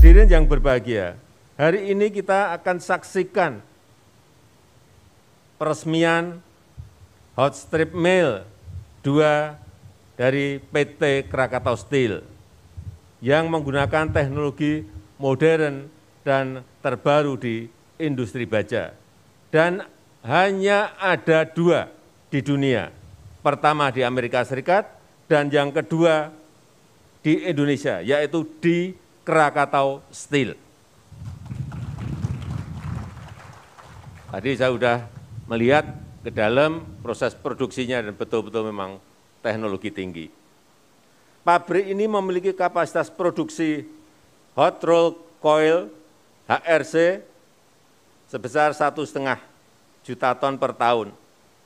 Hadirin yang berbahagia, hari ini kita akan saksikan peresmian hot strip mill 2 dari PT Krakatau Steel yang menggunakan teknologi modern dan terbaru di industri baja. Dan hanya ada dua di dunia. Pertama di Amerika Serikat dan yang kedua di Indonesia, yaitu di Krakatau Steel. Tadi saya sudah melihat ke dalam proses produksinya dan betul-betul memang teknologi tinggi. Pabrik ini memiliki kapasitas produksi hot roll coil HRC sebesar 1,5 juta ton per tahun.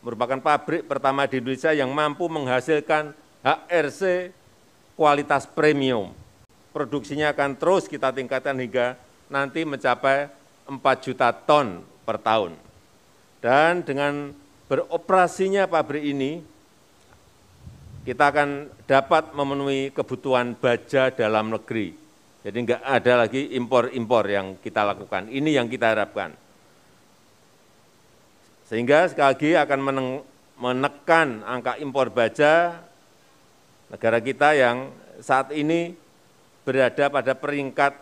Merupakan pabrik pertama di Indonesia yang mampu menghasilkan HRC kualitas premium produksinya akan terus kita tingkatkan hingga nanti mencapai 4 juta ton per tahun. Dan dengan beroperasinya pabrik ini, kita akan dapat memenuhi kebutuhan baja dalam negeri. Jadi enggak ada lagi impor-impor yang kita lakukan. Ini yang kita harapkan. Sehingga sekali lagi akan menekan angka impor baja negara kita yang saat ini berada pada peringkat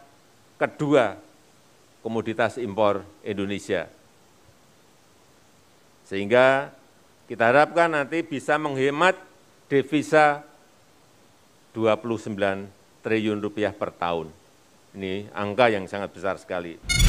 kedua komoditas impor Indonesia. Sehingga kita harapkan nanti bisa menghemat devisa 29 triliun rupiah per tahun. Ini angka yang sangat besar sekali.